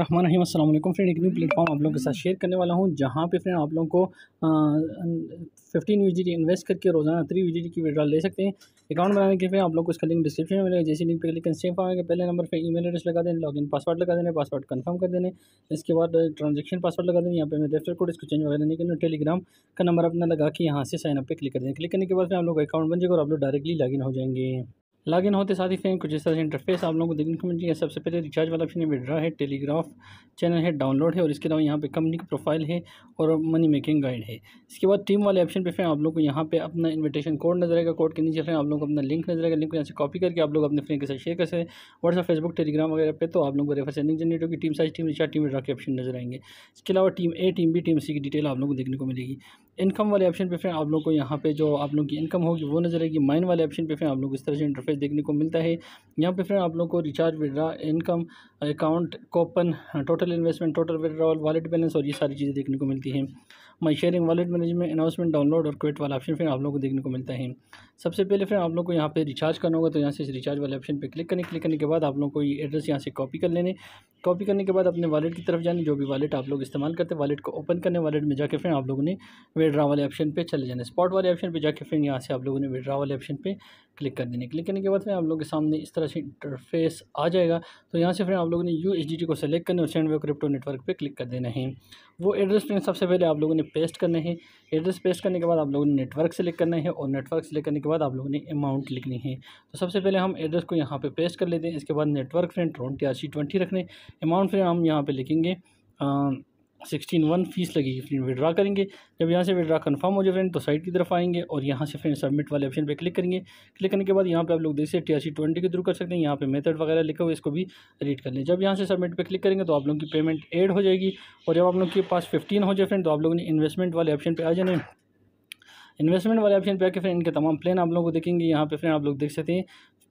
रहमान रहीम अल्लाम फ्रेंड एक new platform आप लोगों के साथ शेयर करने वाला हूँ जहाँ पे फ्रेंड आप लोगों को फिफ्टीन यू इन्वेस्ट करके रोज़ाना थ्री यू की विड्रॉल ले सकते हैं अकाउंट बनाने के फिर आप लोग को इसका लिंक डिस्क्रिप्शन में मिलेगा जैसे लिंक पे क्लिक सेम पाएंगे पहले नंबर पे ईमेल एड्रेस लगा देने लॉगिन पासवर्ड लगा देने पासवर्ड कंफर्म कर देने इसके बाद ट्रांजेक्शन पासवर्ड लगा देने यहाँ पे मैं रेफर कोड इसको चेंज वगैरह नहीं करना टेलीग्राम का नंबर अपना लगा के यहाँ से साइनअप पर क्लिक कर दें क्लिक करने के बाद फिर आप लोग का अकाउंट बन जाएगा और आप लोग डायरेक्टली लॉगिन हो जाएंगे लॉगिन होते साथ ही फ्रेंड कुछ इस तरह से इंटरफेस आप लोगों को देखने को मिल जाएगा सबसे पहले रिचार्ज वाला ऑप्शन है विड्रा है टेलीग्राफ चैनल है डाउनलोड है और इसके अलावा यहाँ पे कंपनी की प्रोफाइल है और मनी मेकिंग गाइड है इसके बाद टीम वाले ऑप्शन पे फिर आप लोग को यहाँ पे अपना इन्विटेशन कोड नजर आएगा कोड के नीचे फिर आप लोग को अपना लिंक नजर आएगा लिंक को यहाँ से कॉपी करके आप लोग अपने फ्रेंड के साथ शेयर कर सकते हैं व्हाट्सअप फेसबुक टेलीग्राम वगैरह पर तो आप लोगों को रेफर सेंडिंग जनरेट होगी team size team recharge team withdraw के ऑप्शन नजर आएंगे इसके अलावा team A team B team C की डिटेल आप लोग को देखने को मिलेगी इनकम वाले ऑप्शन पे फिर आप लोग को यहाँ पे जो आप लोग की इनकम होगी वो नजर आएगी माइन वाले ऑप्शन पे फिर आप लोग को इस तरह से इंटरफेस देखने को मिलता है यहाँ पे फिर आप लोग को recharge withdraw income account coupon total investment total withdrawal wallet balance और ये सारी चीज़ें देखने को मिलती हैं my sharing wallet management announcement download और क्विट वाला ऑप्शन फिर आप लोग को देखने को मिलता है सबसे पहले फिर आप लोग को यहाँ पे रिचार्ज करना होगा तो यहाँ से इस रिचार्ज वाले ऑप्शन पे क्लिक करने क्लिक करने के बाद आप लोग को ये एड्रेस यहाँ से कॉपी कर लेने कॉपी करने के बाद अपने वालेट की तरफ जाना जो भी वालेट आप लोग इस्तेमाल करते हैं वालेट को ओपन करने वालेट में जाके फिर आप लोगों ने विड्रा वाले ऑप्शन पे चले जाने स्पॉट वाले ऑप्शन पे जाके फिर यहाँ से आप लोगों ने विड्रा वाले ऑप्शन पे क्लिक कर देने क्लिक करने के बाद फिर आप लोग के सामने इस तरह से इंटरफेस आ जाएगा तो यहाँ से फिर आप लोगों ने यू को सेलेक्ट करना और सेंड वे क्रिप्टो नेटवर्क पर क्लिक कर देना है वो एड्रेस फ्रेंड सबसे पहले आप लोगों ने पेस्ट करने है एड्रेस पेस्ट करने के बाद आप लोगों ने नेटवर्क सेलेक्ट करना है और नेटवर्क सेलेक्ट करने के बाद आप लोगों ने अमाउंट लिखनी है तो सबसे पहले हम एड्रेस को यहाँ पर पेस्ट कर लेते हैं इसके बाद network friend twenty R C twenty रखने अमाउंट फ्रेंड हम यहाँ पर लिखेंगे सिक्सटीन वन फीस लगेगी फ्रेंड विड्रा करेंगे जब यहाँ से विड्रा कंफर्म हो जाए फ्रेंड तो साइट की तरफ आएंगे और यहाँ से फ्रेंड सबमिट वाले ऑप्शन पे क्लिक करेंगे क्लिक करने के बाद यहाँ पे आप लोग देख सकते हैं टी ट्वेंटी के थ्रू कर सकते हैं यहाँ पे मेथड वगैरह लिखा हुआ इसको भी रीड कर लें जब यहाँ से सबमिट पर क्लिक करेंगे तो आप लोगों की पेमेंट एड हो जाएगी और जब आप लोग के पास फिफ्टीन हो जाए फ्रेंड तो आप लोगों ने इन्वेस्टमेंट वाले ऑप्शन पर आ जाने इन्वेस्टमेंट वाले ऑप्शन पे आके फ्रेंड इनके तमाम प्लान आप लोगों को देखेंगे यहाँ पे फ्रेंड आप लोग देख सकते हैं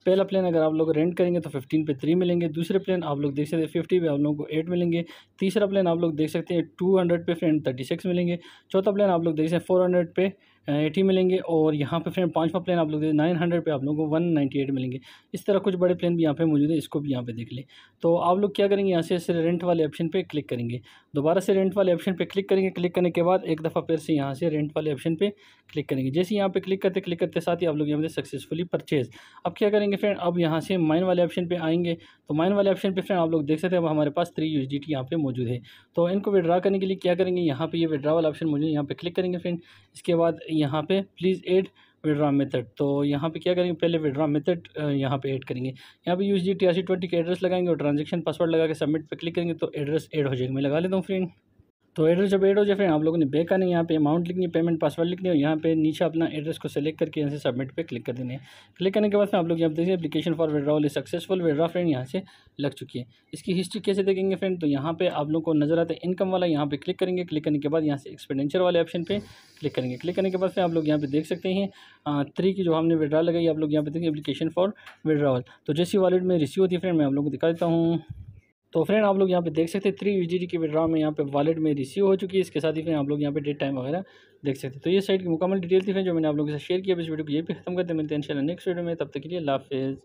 पहला प्लान अगर आप लोग रेंट करेंगे तो फिफ्टीन पे थ्री मिलेंगे दूसरे प्लान आप लोग देख सकते हैं फिफ्टी पे आप लोगों को एट मिलेंगे तीसरा प्लान आप लोग देख सकते हैं टू हंड्रेड पे फ्रेंड थर्टी सिक्स मिलेंगे चौथा प्लान आप लोग देख सकते हैं फोर हंड्रेड पे एटी मिलेंगे और यहाँ पे फ्रेंड पाँचवा प्लान आप लोग देखें नाइन हंड्रेड पर आप लोगों को वन नाइन्टी एट मिलेंगे इस तरह कुछ बड़े प्लान भी यहाँ पे मौजूद है इसको भी यहाँ पे देख लें तो आप लोग क्या करेंगे यहाँ से रेंट वाले ऑप्शन पे क्लिक करेंगे दोबारा से रेंट वाले ऑप्शन पे क्लिक करेंगे क्लिक करने के बाद एक दफ़ा फिर से यहाँ से रेंट वाले ऑप्शन पे क्लिक करेंगे जैसे यहाँ पे क्लिक करते क्लिक करते साथ ही आप लोग यहाँ पे सक्सेसफुली परचेज़ अब क्या करेंगे फ्रेंड अब यहाँ से माइन वाले ऑप्शन पे आएंगे तो माइन वाले ऑप्शन पर फ्रेंड आप लोग देख सकते हैं अब हमारे पास थ्री यू डी यहाँ पर मौजूद है तो इनको विड्रा करने के लिए क्या करेंगे यहाँ पे ये विड्रा वाला ऑप्शन मौजूद है यहाँ पे क्लिक करेंगे फ्रेंड इसके बाद यहाँ पे प्लीज़ ऐड विड्रा मेथड तो यहाँ पे क्या करेंगे पहले विड्रा मेथड यहाँ पे ऐड करेंगे यहाँ पे U G T R C twenty के एड्रेस लगाएंगे और ट्रांजेक्शन पासवर्ड लगा के सबमिट पे क्लिक करेंगे तो एड्रेस ऐड हो जाएगा मैं लगा लेता हूँ फ्रेंड तो एड्रेस जब एड हो जाए फिर आप लोगों ने बे करना है यहाँ पे अमाउंट लिखनी है पेमेंट पासवर्ड लिखनी है यहाँ पे नीचे अपना एड्रेस को सेलेक्ट करके यहाँ से सबमिट पे क्लिक कर देने है क्लिक करने के बाद आप लोग यहाँ देखिए application for withdrawal is successful withdraw friend यहाँ से लग चुकी है इसकी हिस्ट्री कैसे देखेंगे फ्रेंड तो यहाँ पे आप लोग को नजर आता है इनकम वाला यहाँ पर क्लिक करेंगे क्लिक करने के बाद यहाँ से एक्सपेंडिचर वाले ऑप्शन पर क्लिक करेंगे क्लिक करने के बाद फिर आप लोग यहाँ पे देख सकते हैं थ्री की जो हमने विड्रॉ लगाई आप लोग यहाँ पे देखिए एप्लीकेशन फॉर विड्रॉल तो जैसी वॉलेट में रिसीव होती है फ्रेंड मैं आप लोग को दिखा देता हूँ तो फ्रेंड आप लोग यहाँ पे देख सकते हैं थ्री यू की विड्रा में यहाँ पे वॉलेट में रिसीव हो चुकी है इसके साथ ही फिर आप लोग यहाँ पे डेट टाइम वगैरह देख सकते हैं तो ये साइट की मुकम्मल डिटेल थी फ्रेंड जो मैंने आप लोगों के साथ शेयर किया इस वीडियो को ये भी खत्म करते मिलते हैं इंशाल्लाह नेक्स्ट वीडियो में तब तक के लिए लाफेज़